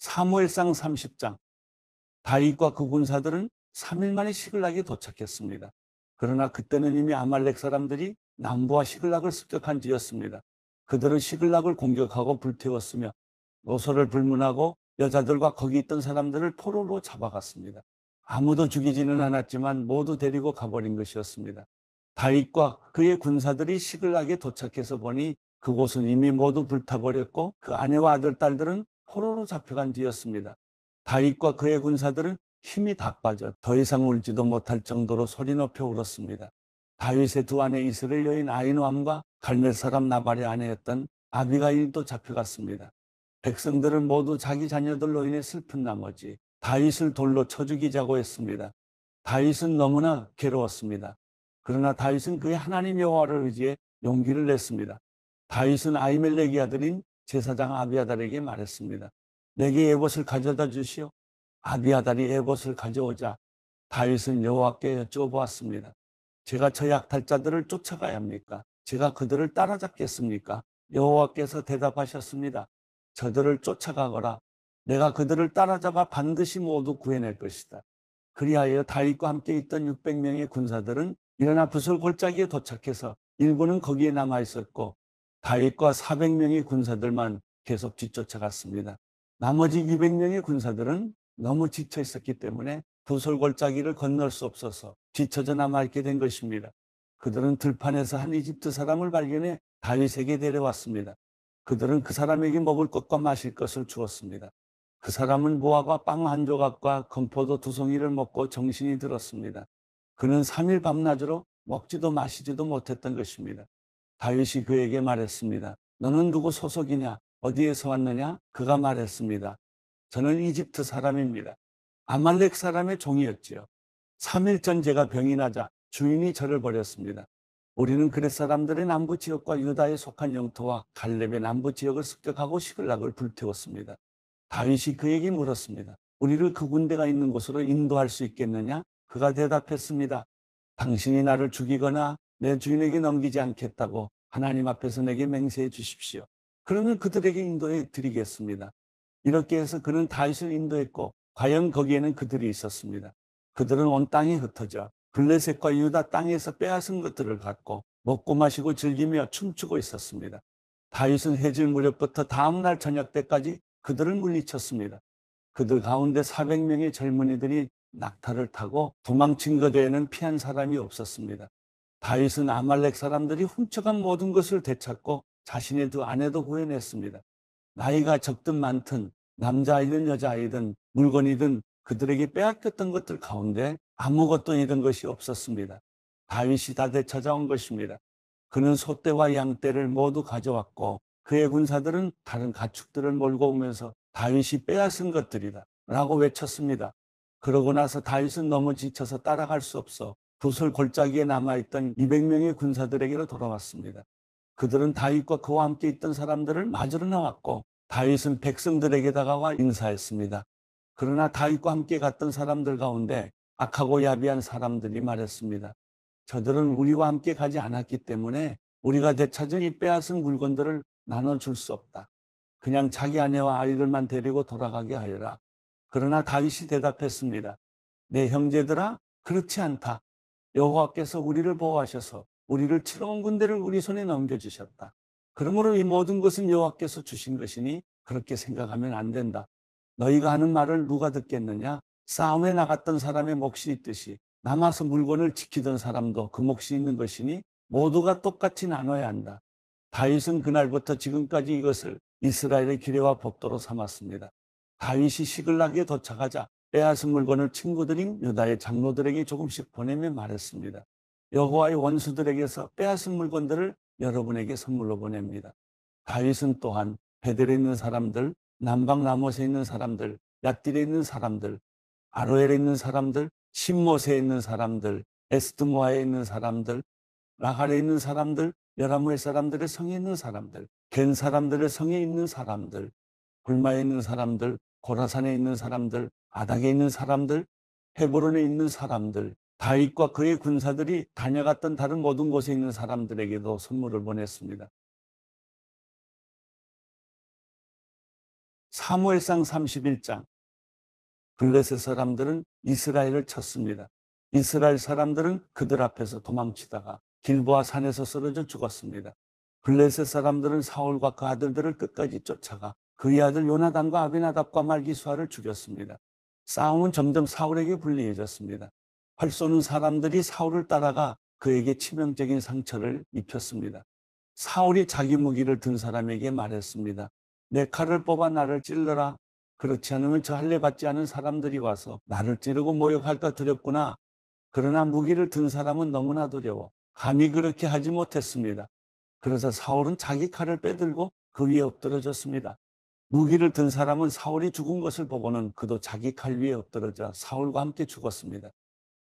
사무엘상 30장 다윗과 그 군사들은 3일 만에 시글락에 도착했습니다. 그러나 그때는 이미 아말렉 사람들이 남부와 시글락을 습격한 지였습니다. 그들은 시글락을 공격하고 불태웠으며 노소를 불문하고 여자들과 거기 있던 사람들을 포로로 잡아갔습니다. 아무도 죽이지는 않았지만 모두 데리고 가버린 것이었습니다. 다윗과 그의 군사들이 시글락에 도착해서 보니 그곳은 이미 모두 불타버렸고 그 아내와 아들 딸들은 포로로 잡혀간 뒤였습니다. 다윗과 그의 군사들은 힘이 다 빠져 더 이상 울지도 못할 정도로 소리 높여 울었습니다. 다윗의 두 아내 이스라엘 여인 아인왕과 갈멜 사람 나발의 아내였던 아비가일도 잡혀갔습니다. 백성들은 모두 자기 자녀들로 인해 슬픈 나머지 다윗을 돌로 쳐 죽이자고 했습니다. 다윗은 너무나 괴로웠습니다. 그러나 다윗은 그의 하나님 여호와를 의지해 용기를 냈습니다. 다윗은 아이멜렉의 아들인 제사장 아비아달에게 말했습니다. 내게 에봇을 가져다 주시오. 아비아달이 에봇을 가져오자 다윗은 여호와께 여쭤보았습니다. 제가 저 약탈자들을 쫓아가야 합니까? 제가 그들을 따라잡겠습니까? 여호와께서 대답하셨습니다. 저들을 쫓아가거라. 내가 그들을 따라잡아 반드시 모두 구해낼 것이다. 그리하여 다윗과 함께 있던 600명의 군사들은 일어나 부솔 골짜기에 도착해서 일부는 거기에 남아 있었고 다윗과 400명의 군사들만 계속 뒤쫓아갔습니다. 나머지 200명의 군사들은 너무 지쳐 있었기 때문에 부솔골짜기를 건널 수 없어서 뒤쳐져 남아있게 된 것입니다. 그들은 들판에서 한 이집트 사람을 발견해 다윗에게 데려왔습니다. 그들은 그 사람에게 먹을 것과 마실 것을 주었습니다. 그 사람은 모아가 빵한 조각과 건포도 두 송이를 먹고 정신이 들었습니다. 그는 3일 밤낮으로 먹지도 마시지도 못했던 것입니다. 다윗이 그에게 말했습니다. 너는 누구 소속이냐? 어디에서 왔느냐? 그가 말했습니다. 저는 이집트 사람입니다. 아말렉 사람의 종이었지요. 3일 전 제가 병이 나자 주인이 저를 버렸습니다. 우리는 그레 사람들의 남부 지역과 유다에 속한 영토와 갈렙의 남부 지역을 습격하고 시글락을 불태웠습니다. 다윗이 그에게 물었습니다. 우리를 그 군대가 있는 곳으로 인도할 수 있겠느냐? 그가 대답했습니다. 당신이 나를 죽이거나 내 주인에게 넘기지 않겠다고 하나님 앞에서 내게 맹세해 주십시오. 그러면 그들에게 인도해 드리겠습니다. 이렇게 해서 그는 다윗을 인도했고 과연 거기에는 그들이 있었습니다. 그들은 온땅이 흩어져 블레셋과 유다 땅에서 빼앗은 것들을 갖고 먹고 마시고 즐기며 춤추고 있었습니다. 다윗은 해질 무렵부터 다음날 저녁 때까지 그들을 물리쳤습니다. 그들 가운데 400명의 젊은이들이 낙타를 타고 도망친 것에는 피한 사람이 없었습니다. 다윗은 아말렉 사람들이 훔쳐간 모든 것을 되찾고 자신의 두 아내도 구해냈습니다. 나이가 적든 많든 남자이든 여자이든 물건이든 그들에게 빼앗겼던 것들 가운데 아무것도 잃은 것이 없었습니다. 다윗이 다 되찾아온 것입니다. 그는 소떼와 양떼를 모두 가져왔고 그의 군사들은 다른 가축들을 몰고 오면서 다윗이 빼앗은 것들이다 라고 외쳤습니다. 그러고 나서 다윗은 너무 지쳐서 따라갈 수 없어 도설 골짜기에 남아있던 200명의 군사들에게로 돌아왔습니다. 그들은 다윗과 그와 함께 있던 사람들을 맞으러 나왔고 다윗은 백성들에게 다가와 인사했습니다. 그러나 다윗과 함께 갔던 사람들 가운데 악하고 야비한 사람들이 말했습니다. 저들은 우리와 함께 가지 않았기 때문에 우리가 대차전이 빼앗은 물건들을 나눠줄 수 없다. 그냥 자기 아내와 아이들만 데리고 돌아가게 하여라. 그러나 다윗이 대답했습니다. 내 형제들아, 그렇지 않다. 여호와께서 우리를 보호하셔서 우리를 치러온 군대를 우리 손에 넘겨주셨다. 그러므로 이 모든 것은 여호와께서 주신 것이니 그렇게 생각하면 안 된다. 너희가 하는 말을 누가 듣겠느냐? 싸움에 나갔던 사람의 몫이 있듯이 남아서 물건을 지키던 사람도 그 몫이 있는 것이니 모두가 똑같이 나눠야 한다. 다윗은 그날부터 지금까지 이것을 이스라엘의 기례와 법도로 삼았습니다. 다윗이 시글락에 도착하자 빼앗은 물건을 친구들인 유다의 장로들에게 조금씩 보내며 말했습니다. 여호와의 원수들에게서 빼앗은 물건들을 여러분에게 선물로 보냅니다. 다윗은 또한 베들에 있는 사람들, 남방 나못에 있는 사람들, 야딜에 있는 사람들, 아로엘에 있는 사람들, 신못에 있는 사람들, 에스트모아에 있는 사람들, 라갈에 있는 사람들, 여라무의 사람들의 성에 있는 사람들, 겐 사람들의 성에 있는 사람들, 불마에 있는 사람들, 고라산에 있는 사람들, 바닥에 있는 사람들, 헤브론에 있는 사람들, 다윗과 그의 군사들이 다녀갔던 다른 모든 곳에 있는 사람들에게도 선물을 보냈습니다. 사무엘상 31장 블레셋 사람들은 이스라엘을 쳤습니다. 이스라엘 사람들은 그들 앞에서 도망치다가 길보아 산에서 쓰러져 죽었습니다. 블레셋 사람들은 사울과 그 아들들을 끝까지 쫓아가 그의 아들 요나단과 아비나답과 말기수아를 죽였습니다. 싸움은 점점 사울에게 불리해졌습니다. 활 쏘는 사람들이 사울을 따라가 그에게 치명적인 상처를 입혔습니다. 사울이 자기 무기를 든 사람에게 말했습니다. 내 칼을 뽑아 나를 찔러라. 그렇지 않으면 저 할례 받지 않은 사람들이 와서 나를 찌르고 모욕할까 두렵구나. 그러나 무기를 든 사람은 너무나 두려워. 감히 그렇게 하지 못했습니다. 그래서 사울은 자기 칼을 빼들고 그 위에 엎드려졌습니다. 무기를 든 사람은 사울이 죽은 것을 보고는 그도 자기 칼 위에 엎드러져 사울과 함께 죽었습니다.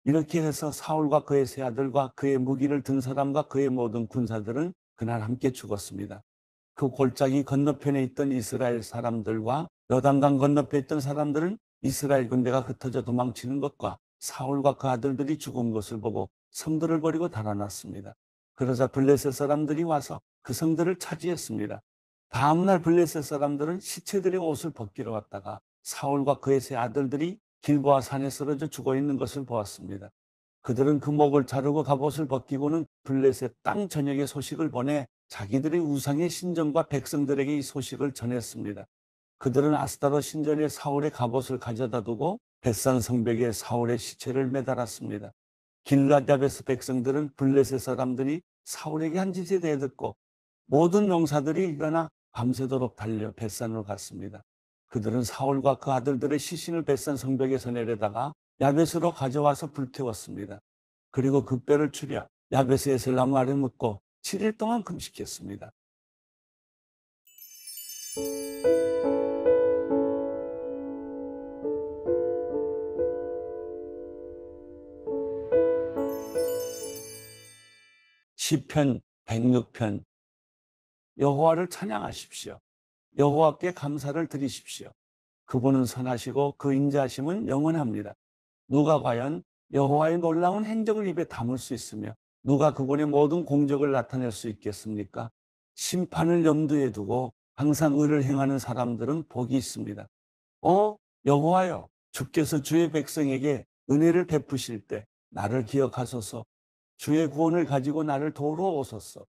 이렇게 해서 사울과 그의 세 아들과 그의 무기를 든 사람과 그의 모든 군사들은 그날 함께 죽었습니다. 그 골짜기 건너편에 있던 이스라엘 사람들과 여단강 건너편에 있던 사람들은 이스라엘 군대가 흩어져 도망치는 것과 사울과 그 아들들이 죽은 것을 보고 성들을 버리고 달아났습니다. 그러자 블레셋 사람들이 와서 그 성들을 차지했습니다. 다음날 블레셋 사람들은 시체들의 옷을 벗기러 왔다가 사울과 그의 세 아들들이 길보아 산에 쓰러져 죽어 있는 것을 보았습니다. 그들은 그 목을 자르고 갑옷을 벗기고는 블레셋 땅 전역에 소식을 보내 자기들의 우상의 신전과 백성들에게 이 소식을 전했습니다. 그들은 아스타로 신전에 사울의 갑옷을 가져다 두고 벳산 성벽에 사울의 시체를 매달았습니다. 길라잡에서 백성들은 블레셋 사람들이 사울에게 한 짓에 대해 듣고 모든 농사들이 일어나 밤새도록 달려 뱃산으로 갔습니다. 그들은 사울과 그 아들들의 시신을 벳산 성벽에서 내려다가 야벳으로 가져와서 불태웠습니다. 그리고 그 뼈를 추려 야벳의 에슬나무 아래 묻고 7일 동안 금식했습니다. 시편 106편 여호와를 찬양하십시오. 여호와께 감사를 드리십시오. 그분은 선하시고 그 인자하심은 영원합니다. 누가 과연 여호와의 놀라운 행적을 입에 담을 수 있으며 누가 그분의 모든 공적을 나타낼 수 있겠습니까? 심판을 염두에 두고 항상 의를 행하는 사람들은 복이 있습니다. 어 여호와여 주께서 주의 백성에게 은혜를 베푸실 때 나를 기억하소서 주의 구원을 가지고 나를 도로 오소서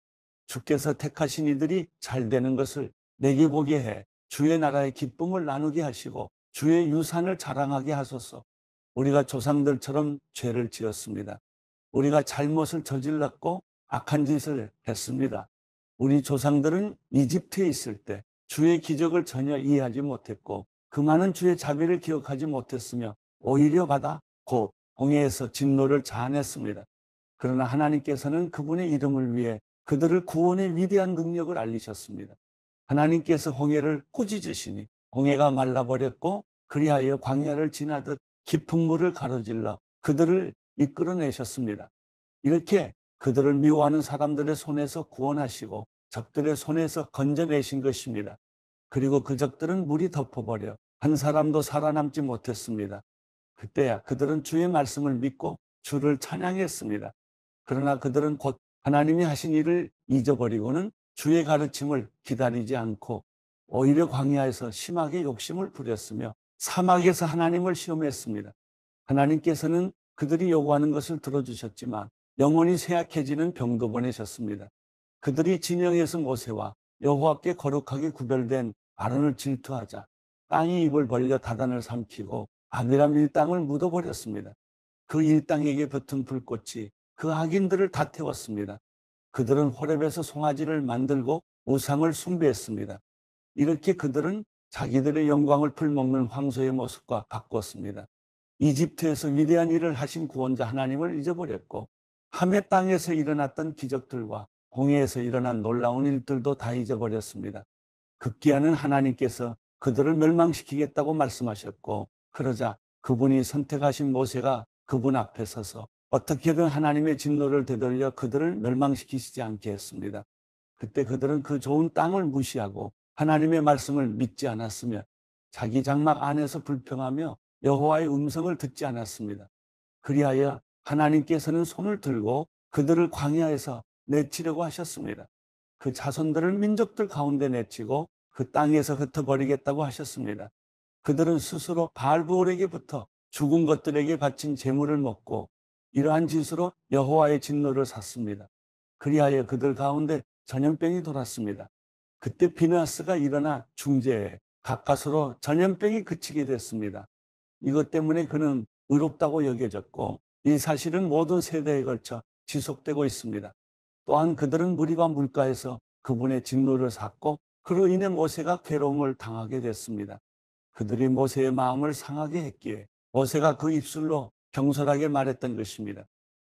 주께서 택하신 이들이 잘 되는 것을 내게 보게 해 주의 나라의 기쁨을 나누게 하시고 주의 유산을 자랑하게 하소서. 우리가 조상들처럼 죄를 지었습니다. 우리가 잘못을 저질렀고 악한 짓을 했습니다. 우리 조상들은 이집트에 있을 때 주의 기적을 전혀 이해하지 못했고 그 많은 주의 자비를 기억하지 못했으며 오히려 받아 곧 홍해에서 진노를 자아냈습니다. 그러나 하나님께서는 그분의 이름을 위해 그들을 구원의 위대한 능력을 알리셨습니다. 하나님께서 홍해를 꾸짖으시니 홍해가 말라버렸고 그리하여 광야를 지나듯 깊은 물을 가로질러 그들을 이끌어내셨습니다. 이렇게 그들을 미워하는 사람들의 손에서 구원하시고 적들의 손에서 건져내신 것입니다. 그리고 그 적들은 물이 덮어버려 한 사람도 살아남지 못했습니다. 그때야 그들은 주의 말씀을 믿고 주를 찬양했습니다. 그러나 그들은 곧 하나님이 하신 일을 잊어버리고는 주의 가르침을 기다리지 않고 오히려 광야에서 심하게 욕심을 부렸으며 사막에서 하나님을 시험했습니다. 하나님께서는 그들이 요구하는 것을 들어주셨지만 영혼이 쇠약해지는 병도 보내셨습니다. 그들이 진영에서 모세와 여호와께 거룩하게 구별된 아론을 질투하자 땅이 입을 벌려 다단을 삼키고 아비람 일당을 묻어버렸습니다. 그 일당에게 붙은 불꽃이 그 악인들을 다 태웠습니다. 그들은 호렙에서 송아지를 만들고 우상을 숭배했습니다. 이렇게 그들은 자기들의 영광을 풀먹는 황소의 모습과 바꾸었습니다 이집트에서 위대한 일을 하신 구원자 하나님을 잊어버렸고 함의 땅에서 일어났던 기적들과 홍해에서 일어난 놀라운 일들도 다 잊어버렸습니다. 극기하는 하나님께서 그들을 멸망시키겠다고 말씀하셨고 그러자 그분이 선택하신 모세가 그분 앞에 서서 어떻게든 그 하나님의 진노를 되돌려 그들을 멸망시키시지 않게 했습니다. 그때 그들은 그 좋은 땅을 무시하고 하나님의 말씀을 믿지 않았으며 자기 장막 안에서 불평하며 여호와의 음성을 듣지 않았습니다. 그리하여 하나님께서는 손을 들고 그들을 광야에서 내치려고 하셨습니다. 그 자손들을 민족들 가운데 내치고 그 땅에서 흩어버리겠다고 하셨습니다. 그들은 스스로 바알부올에게부터 죽은 것들에게 바친 재물을 먹고 이러한 짓으로 여호와의 진노를 샀습니다. 그리하여 그들 가운데 전염병이 돌았습니다. 그때 비나스가 일어나 중재해 가까스로 전염병이 그치게 됐습니다. 이것 때문에 그는 의롭다고 여겨졌고 이 사실은 모든 세대에 걸쳐 지속되고 있습니다. 또한 그들은 무리와 물가에서 그분의 진노를 샀고 그로 인해 모세가 괴로움을 당하게 됐습니다. 그들이 모세의 마음을 상하게 했기에 모세가 그 입술로 경솔하게 말했던 것입니다.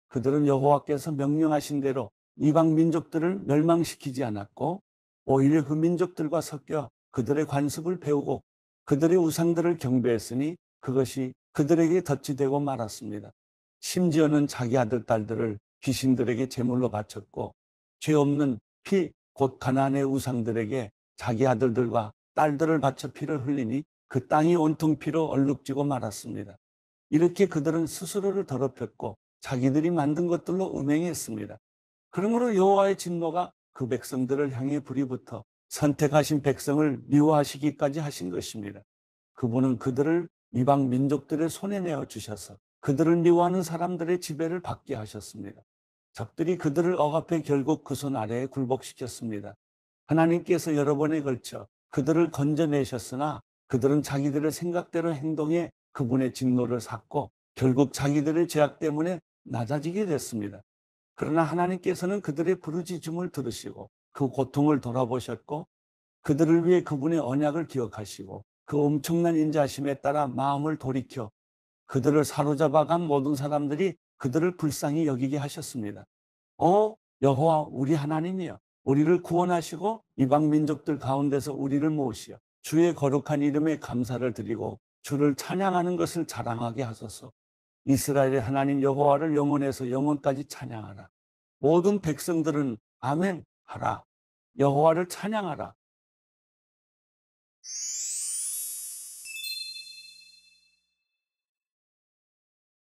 그들은 여호와께서 명령하신 대로 이방 민족들을 멸망시키지 않았고 오히려 그 민족들과 섞여 그들의 관습을 배우고 그들의 우상들을 경배했으니 그것이 그들에게 덧지되고 말았습니다. 심지어는 자기 아들 딸들을 귀신들에게 제물로 바쳤고 죄 없는 피 곧 가난의 우상들에게 자기 아들들과 딸들을 바쳐 피를 흘리니 그 땅이 온통 피로 얼룩지고 말았습니다. 이렇게 그들은 스스로를 더럽혔고 자기들이 만든 것들로 음행했습니다. 그러므로 여호와의 진노가 그 백성들을 향해 불이 부터 선택하신 백성을 미워하시기까지 하신 것입니다. 그분은 그들을 이방 민족들의 손에 내어 주셔서 그들을 미워하는 사람들의 지배를 받게 하셨습니다. 적들이 그들을 억압해 결국 그 손 아래에 굴복시켰습니다. 하나님께서 여러 번에 걸쳐 그들을 건져내셨으나 그들은 자기들의 생각대로 행동해 그분의 진노를 샀고 결국 자기들의 죄악 때문에 낮아지게 됐습니다. 그러나 하나님께서는 그들의 부르짖음을 들으시고 그 고통을 돌아보셨고 그들을 위해 그분의 언약을 기억하시고 그 엄청난 인자심에 따라 마음을 돌이켜 그들을 사로잡아간 모든 사람들이 그들을 불쌍히 여기게 하셨습니다. 어 여호와 우리 하나님이여 우리를 구원하시고 이방 민족들 가운데서 우리를 모으시어 주의 거룩한 이름에 감사를 드리고 주를 찬양하는 것을 자랑하게 하소서. 이스라엘의 하나님 여호와를 영원에서 영원까지 찬양하라. 모든 백성들은 아멘 하라. 여호와를 찬양하라.